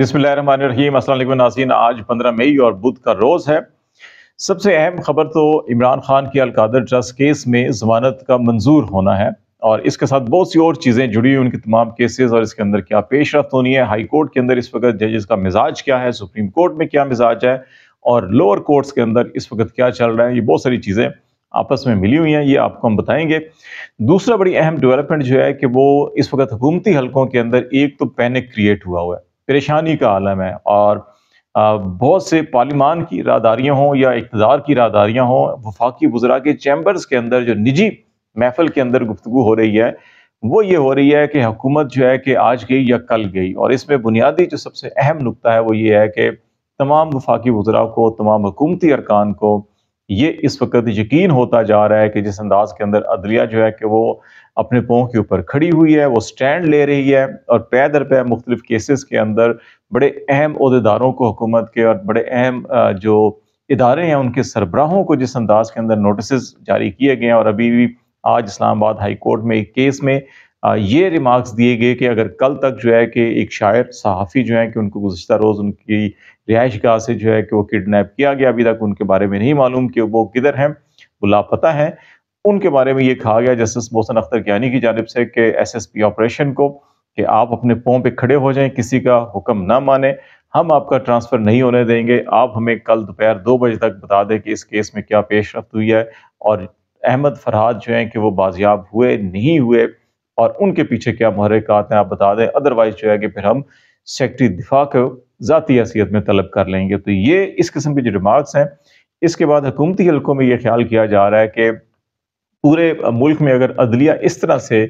بسم اللہ الرحمن الرحیم السلام علیکم ناظرین آج پندرہ مئی اور بدھ کا روز ہے سب سے اہم خبر تو عمران خان کی القادر ٹرسٹ کیس میں ضمانت کا منظور ہونا ہے اور اس کے ساتھ بہت سی اور چیزیں جڑی ہوئی ان کے تمام کیسز اور اس کے اندر کیا پیش رفت ہونی ہے ہائی کورٹ کے اندر اس وقت ججز کا مزاج کیا ہے سپریم کورٹ میں کیا مزاج ہے اور لوور کورٹس کے اندر اس وقت کیا چل رہا ہے یہ بہت ساری چیزیں آپس میں ملی ہوئی ہیں یہ آپ کو ہم بتائیں گے دوسرا بڑی اہم ڈیولپمنٹ جو ہے کہ وہ اس وقت حکومتی حلقوں کے اندر ایک تو پینک کریٹ ہوا ہوا ہے پریشانی کا عالم ہے اور بہت سے پارلیمان کی راداریاں ہوں یا اقتدار کی راداریاں ہوں وفاقی وزراء کے چیمبرز کے اندر جو نجی محفل کے اندر گفتگو ہو رہی ہے وہ یہ ہو رہی ہے کہ حکومت جو ہے کہ آج گئی یا کل گئی اور اس میں بنیادی جو سب سے اہم نقطہ ہے وہ یہ ہے کہ تمام وفاقی وزراء کو تمام حکومتی ارکان کو یہ اس وقت یقین ہوتا جا رہا ہے کہ جس انداز کے اندر عدلیہ جو ہے کہ وہ اپنے پو کے اوپر کھڑی ہوئی ہے وہ سٹینڈ لے رہی ہے اور پیدر پہ مختلف کیسز کے اندر بڑے اہم عہدیداروں کو حکومت کے اور بڑے اہم جو ادارے ہیں ان کے سربراہوں کو جس انداز کے اندر نوٹسز جاری کیے گئے ہیں اور ابھی بھی آج اسلام آباد ہائی کورٹ میں ایک کیس میں یہ ریمارکس دیے گئے کہ اگر کل تک جو ہے کہ ایک شاعر صحافی جو ہے کہ ان کو گزشتہ روز ان کی رہائش گاہ سے جو ہے کہ وہ کڈنیپ کیا گیا ابھی تک ان کے بارے میں نہیں معلوم کہ وہ کدھر ہیں وہ لاپتہ ہیں ان کے بارے میں یہ کہا گیا جسٹس محسن اختر کیانی کی جانب سے کہ ایس ایس پی آپریشن کو کہ آپ اپنے پاؤں پہ کھڑے ہو جائیں کسی کا حکم نہ مانیں ہم آپ کا ٹرانسفر نہیں ہونے دیں گے آپ ہمیں کل دوپہر دو بجے تک بتا دیں کہ اس کیس میں کیا پیش رفت ہوئی ہے اور احمد فرحاد جو ہیں کہ وہ بازیاب ہوئے نہیں ہوئے اور ان کے پیچھے کیا محرکات ہیں آپ بتا دیں ادروائز جو ہے کہ پھر ہم سیکٹری دفاع کو ذاتی حیثیت میں طلب کر لیں گے تو یہ اس قسم کے جو ریمارکس ہیں اس کے بعد حکومتی حلقوں میں یہ خیال کیا جا رہا ہے کہ پورے ملک میں اگر عدلیہ اس طرح سے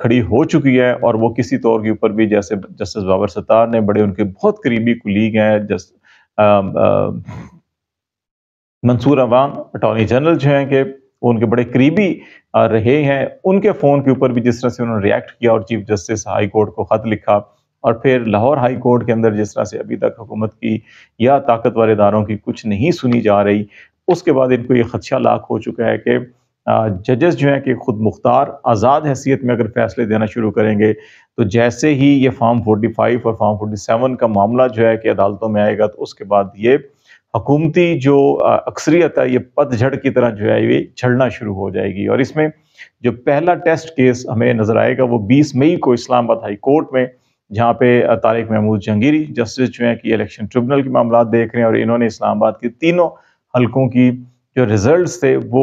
کھڑی ہو چکی ہے اور وہ کسی طور کے اوپر بھی جیسے جسٹس بابر ستار نے بڑے ان کے بہت قریبی کلیگ ہیں جس منصور عوام اٹارنی جنرل جو ہیں کہ وہ ان کے بڑے قریبی رہے ہیں ان کے فون کے اوپر بھی جس طرح سے انہوں نے ریئیکٹ کیا اور چیف جسٹس ہائی کورٹ کو خط لکھا اور پھر لاہور ہائی کورٹ کے اندر جس طرح سے ابھی تک حکومت کی یا طاقتور اداروں کی کچھ نہیں سنی جا رہی اس کے بعد ان کو یہ خدشہ لاکھ ہو چکا ہے کہ ججز جو ہیں کہ خود مختار آزاد حیثیت میں اگر فیصلے دینا شروع کریں گے تو جیسے ہی یہ فارم فورٹی فائیو اور فارم فورٹی سیون کا معاملہ جو ہے کہ عدالتوں میں آئے گا تو اس کے بعد یہ حکومتی جو اکثریت ہے یہ پت جھڑ کی طرح جو ہے یہ جھڑنا شروع ہو جائے گی اور اس میں جو پہلا ٹیسٹ کیس ہمیں نظر آئے گا وہ بیس مئی کو اسلام آباد ہائی کورٹ میں جہاں پہ طارق محمود جنگیری جسٹس جو ہیں کہ الیکشن ٹریبنل کے معاملات دیکھ رہے ہیں اور انہوں نے اسلام آباد کے تینوں حلقوں کی جو ریزلٹس تھے وہ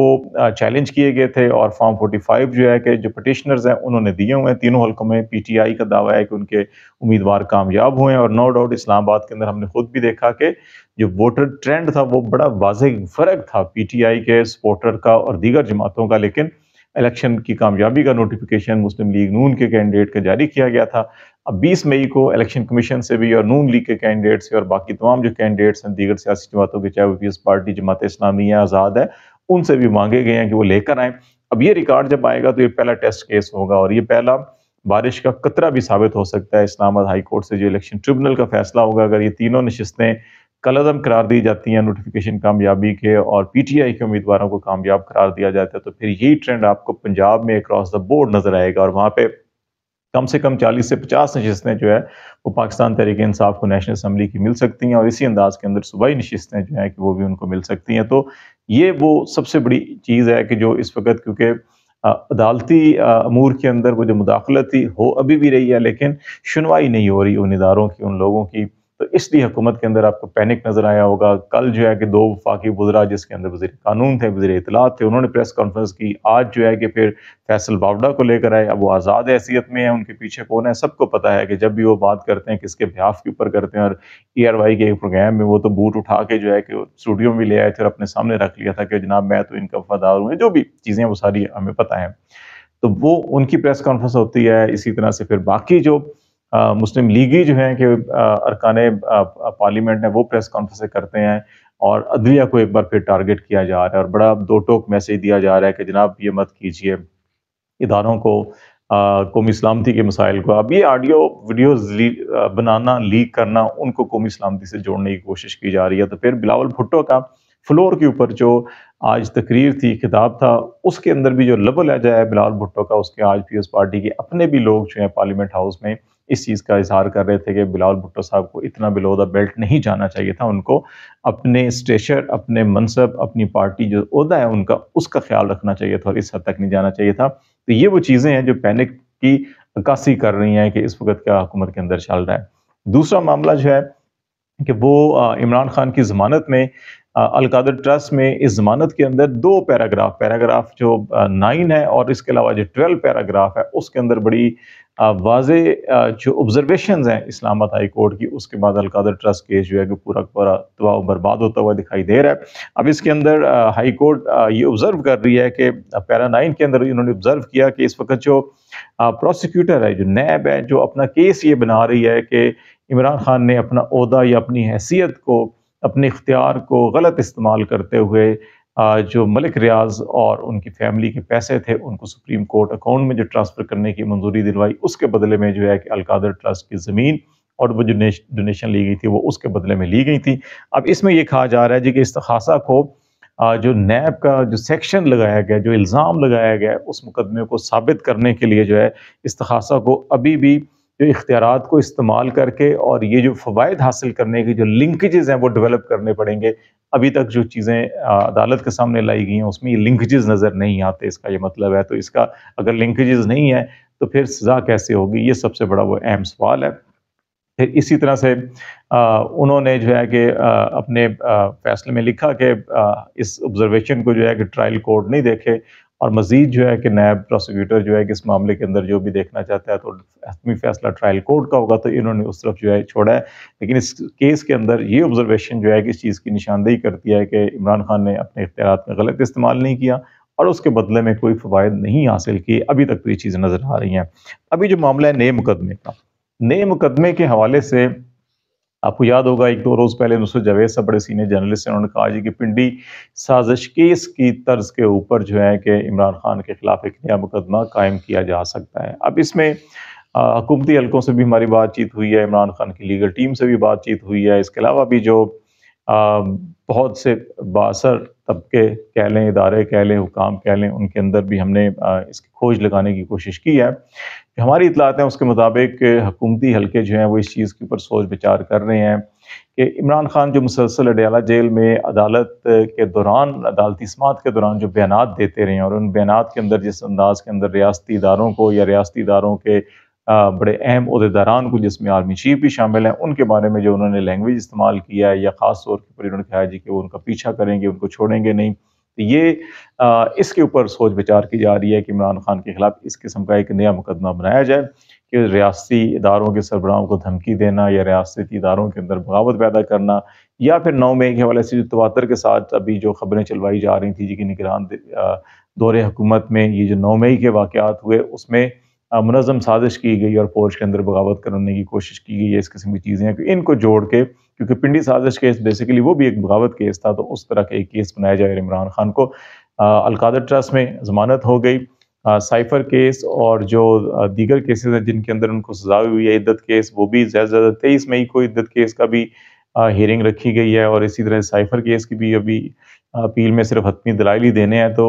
چیلنج کیے گئے تھے اور فارم فورٹی فائیو جو ہے کہ جو پٹیشنرز ہیں انہوں نے دیے ہوئے ہیں تینوں حلقوں میں پی ٹی آئی کا دعویٰ ہے کہ ان کے امیدوار کامیاب ہوئے ہیں اور نو ڈاؤٹ اسلام آباد کے اندر ہم نے خود بھی دیکھا کہ جو ووٹر ٹرینڈ تھا وہ بڑا واضح فرق تھا پی ٹی آئی کے سپورٹر کا اور دیگر جماعتوں کا لیکن الیکشن کی کامیابی کا نوٹیفکیشن مسلم لیگ نون کے کینڈیڈیٹ کا جاری کیا گیا تھا اب بیس مئی کو الیکشن کمیشن سے بھی اور نون لیگ کے کینڈیٹ سے اور باقی تمام جو کینڈیڈیٹس ہیں دیگر سیاسی جماعتوں کے چاہے وہ پیس پارٹی جماعت اسلامی ہے آزاد ہے ان سے بھی مانگے گئے ہیں کہ وہ لے کر آئیں اب یہ ریکارڈ جب آئے گا تو یہ پہلا ٹیسٹ کیس ہوگا اور یہ پہلا بارش کا قطرہ بھی ثابت ہو سکتا ہے اسلام آباد ہائی کورٹ سے جو الیکشن ٹریبونل کا فیصلہ ہوگا اگر یہ تینوں نشستیں کل عدم قرار دی جاتی ہیں نوٹیفکیشن کامیابی کے اور پی ٹی آئی کے امیدواروں کو کامیاب قرار دیا جاتا ہے تو پھر یہی ٹرینڈ آپ کو پنجاب میں اکراس دا بورڈ نظر آئے گا اور وہاں پہ کم سے کم چالیس سے پچاس نشستیں جو ہے وہ پاکستان تحریک انصاف کو نیشنل اسمبلی کی مل سکتی ہیں اور اسی انداز کے اندر صوبائی نشستیں جو ہیں کہ وہ بھی ان کو مل سکتی ہیں تو یہ وہ سب سے بڑی چیز ہے کہ جو اس وقت کیونکہ عدالتی امور کے اندر وہ جو مداخلت تھی ہو ابھی بھی رہی ہے لیکن سنوائی نہیں ہو رہی ان اداروں کی ان لوگوں کی تو اس لیے حکومت کے اندر آپ کو پینک نظر آیا ہوگا کل جو ہے کہ دو وفاقی وزراء جس کے اندر وزیر قانون تھے وزیر اطلاعات تھے انہوں نے پریس کانفرنس کی آج جو ہے کہ پھر فیصل باوڈا کو لے کر آئے اب وہ آزاد حیثیت میں ہیں ان کے پیچھے کون ہے سب کو پتا ہے کہ جب بھی وہ بات کرتے ہیں کس کے بھیاف کے اوپر کرتے ہیں اور ای آر وائی کے ایک پروگرام میں وہ تو بوٹ اٹھا کے جو ہے کہ اسٹوڈیو میں لے آئے تھے اور اپنے سامنے رکھ لیا تھا کہ جناب میں تو ان کا وفادار ہوں جو بھی چیزیں وہ ساری ہمیں پتہ ہیں تو وہ ان کی پریس کانفرنس ہوتی ہے اسی طرح سے پھر باقی جو مسلم لیگی جو ہیں کہ ارکان پارلیمنٹ نے وہ پریس کانفرنس کرتے ہیں اور عدلیہ کو ایک بار پھر ٹارگٹ کیا جا رہا ہے اور بڑا دو ٹوک میسج دیا جا رہا ہے کہ جناب یہ مت کیجیے اداروں کو قومی سلامتی کے مسائل کو اب یہ آڈیو ویڈیوز بنانا لیک کرنا ان کو قومی سلامتی سے جوڑنے کی کوشش کی جا رہی ہے تو پھر بلاول بھٹو کا فلور کے اوپر جو آج تقریر تھی کتاب تھا اس کے اندر بھی جو لبل لیا جائے بلاول بھٹو کا اس کے آج پیپلز پارٹی کے اپنے بھی لوگ جو ہیں پارلیمنٹ ہاؤس میں اس چیز کا اظہار کر رہے تھے کہ بھٹو صاحب کو اتنا بلو دا بیلٹ نہیں جانا چاہیے تھا ان کو اپنے اسٹیشر اپنے منصب اپنی پارٹی جو عہدہ ہے ان کا اس کا خیال رکھنا چاہیے تھا اور اس حد تک نہیں جانا چاہیے تھا تو یہ وہ چیزیں ہیں جو پینک کی عکاسی کر رہی ہیں کہ اس وقت کیا حکومت کے اندر چل رہا ہے دوسرا معاملہ جو ہے کہ وہ عمران خان کی ضمانت میں القادر ٹرسٹ میں اس ضمانت کے اندر دو پیراگراف پیراگراف جو نائن ہے اور اس کے علاوہ جو ٹویلو پیراگراف ہے اس کے اندر بڑی واضح جو آبزرویشنز ہیں اسلام آباد ہائی کورٹ کی اس کے بعد القادر ٹرسٹ کیس جو ہے کہ پورا پورا و برباد ہوتا ہوا دکھائی دے رہا ہے اب اس کے اندر ہائی کورٹ یہ آبزرو کر رہی ہے کہ پیرا نائن کے اندر انہوں نے آبزرو کیا کہ اس وقت جو پروسیکیوٹر ہے جو نیب ہے جو اپنا کیس یہ بنا رہی ہے کہ عمران خان نے اپنا عہدہ یا اپنی حیثیت کو اپنے اختیار کو غلط استعمال کرتے ہوئے جو ملک ریاض اور ان کی فیملی کے پیسے تھے ان کو سپریم کورٹ اکاؤنٹ میں جو ٹرانسفر کرنے کی منظوری دلوائی اس کے بدلے میں جو ہے کہ القادر ٹرسٹ کی زمین اور وہ جو ڈونیشن لی گئی تھی وہ اس کے بدلے میں لی گئی تھی اب اس میں یہ کہا جا رہا ہے جی کہ استخاصہ کو جو نیب کا جو سیکشن لگایا گیا جو الزام لگایا گیا اس مقدمے کو ثابت کرنے کے لیے جو ہے استخاصہ کو ابھی بھی جو اختیارات کو استعمال کر کے اور یہ جو فوائد حاصل کرنے کے جو لنکجز ہیں وہ ڈیولپ کرنے پڑیں گے ابھی تک جو چیزیں عدالت کے سامنے لائی گئی ہیں اس میں یہ لنکجز نظر نہیں آتے اس کا یہ مطلب ہے تو اس کا اگر لنکجز نہیں ہے تو پھر سزا کیسے ہوگی یہ سب سے بڑا وہ اہم سوال ہے پھر اسی طرح سے انہوں نے جو ہے کہ اپنے فیصلے میں لکھا کہ اس آبزرویشن کو جو ہے کہ ٹرائل کورٹ نہیں دیکھے اور مزید جو ہے کہ نیب پروسیکیوٹر جو ہے کہ اس معاملے کے اندر جو بھی دیکھنا چاہتا ہے تو حتمی فیصلہ ٹرائل کورٹ کا ہوگا تو انہوں نے اس طرف جو ہے چھوڑا ہے لیکن اس کیس کے اندر یہ آبزرویشن جو ہے کہ اس چیز کی نشاندہی کرتی ہے کہ عمران خان نے اپنے اختیارات میں غلط استعمال نہیں کیا اور اس کے بدلے میں کوئی فوائد نہیں حاصل کیے ابھی تک تو یہ چیزیں نظر آ رہی ہیں ابھی جو معاملہ ہے نئے مقدمے کا نئے مقدمے کے حوالے سے آپ کو یاد ہوگا ایک دو روز پہلے ان سے بڑے سینئر جرنلسٹ ہیں انہوں نے کہا جی کہ پنڈی سازش کیس کی طرز کے اوپر جو ہے کہ عمران خان کے خلاف ایک نیا مقدمہ قائم کیا جا سکتا ہے اب اس میں حکومتی حلقوں سے بھی ہماری بات چیت ہوئی ہے عمران خان کی لیگل ٹیم سے بھی بات چیت ہوئی ہے اس کے علاوہ بھی جو بہت سے باثر طبقے کہہ لیں ادارے کہہ لیں حکام کہہ لیں ان کے اندر بھی ہم نے اس کی کھوج لگانے کی کوشش کی ہے کہ ہماری اطلاعات ہیں اس کے مطابق حکومتی حلقے جو ہیں وہ اس چیز کے اوپر سوچ بچار کر رہے ہیں کہ عمران خان جو مسلسل اڈیالہ جیل میں عدالت کے دوران عدالتی سماعت کے دوران جو بیانات دیتے رہے ہیں اور ان بیانات کے اندر جس انداز کے اندر ریاستی اداروں کو یا ریاستی اداروں کے بڑے اہم عہدیداران کو جس میں آرمی چیف بھی شامل ہیں ان کے بارے میں جو انہوں نے لینگویج استعمال کیا ہے یا خاص طور کے انہوں نے کہا جی کہ وہ ان کا پیچھا کریں گے ان کو چھوڑیں گے نہیں تو یہ اس کے اوپر سوچ بچار کی جا رہی ہے کہ عمران خان کے خلاف اس قسم کا ایک نیا مقدمہ بنایا جائے کہ ریاستی اداروں کے سربراہوں کو دھمکی دینا یا ریاستی اداروں کے اندر بغاوت پیدا کرنا یا پھر نو مئی کے حوالے سے جو تواتر کے ساتھ ابھی جو خبریں چلوائی جا رہی تھیں جی کہ نگران دور حکومت میں یہ جو نو مئی کے واقعات ہوئے اس میں منظم سازش کی گئی اور فوج کے اندر بغاوت کرنے کی کوشش کی گئی ہے اس قسم کی چیزیں ان کو جوڑ کے کیونکہ پنڈی سازش کیس بیسیکلی وہ بھی ایک بغاوت کیس تھا تو اس طرح کا ایک کیس بنایا جائے عمران خان کو القادر ٹرسٹ میں ضمانت ہو گئی سائفر کیس اور جو دیگر کیسز ہیں جن کے اندر ان کو سزا ہوئی ہے عدت کیس وہ بھی زیادہ سے زیادہ تیئیس مئی کو عدت کیس کا بھی ہیرنگ رکھی گئی ہے اور اسی طرح سائفر کیس کی بھی ابھی اپیل میں صرف حتمی دلائل ہی دینے ہیں تو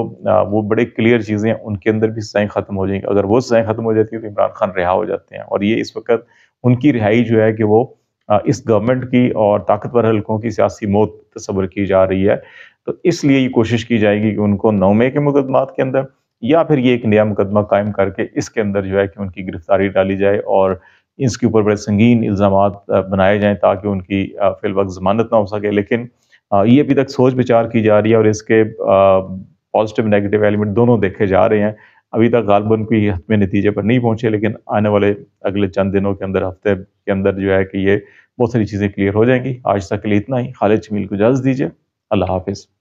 وہ بڑے کلیئر چیزیں ان کے اندر بھی سزائیں ختم ہو جائیں گی اگر وہ سزائیں ختم ہو جاتی ہیں تو عمران خان رہا ہو جاتے ہیں اور یہ اس وقت ان کی رہائی جو ہے کہ وہ اس گورنمنٹ کی اور طاقتور حلقوں کی سیاسی موت تصور کی جا رہی ہے تو اس لیے یہ کوشش کی جائے گی کہ ان کو نومے کے مقدمات کے اندر یا پھر یہ ایک نیا مقدمہ قائم کر کے اس کے اندر جو ہے کہ ان کی گرفتاری ڈالی جائے اور اس کے اوپر بڑے سنگین الزامات بنائے جائیں تاکہ ان کی فی الوقت ضمانت نہ ہو سکے لیکن یہ ابھی تک سوچ بچار کی جا رہی ہے اور اس کے پازیٹیو نیگیٹو ایلیمنٹ دونوں دیکھے جا رہے ہیں ابھی تک غالباً کوئی حتم نتیجے پر نہیں پہنچے لیکن آنے والے اگلے چند دنوں کے اندر ہفتے کے اندر جو ہے کہ یہ بہت ساری چیزیں کلیئر ہو جائیں گی آج تک کے لیے اتنا ہی خالد چمیل کو اجازت دیجیے اللہ حافظ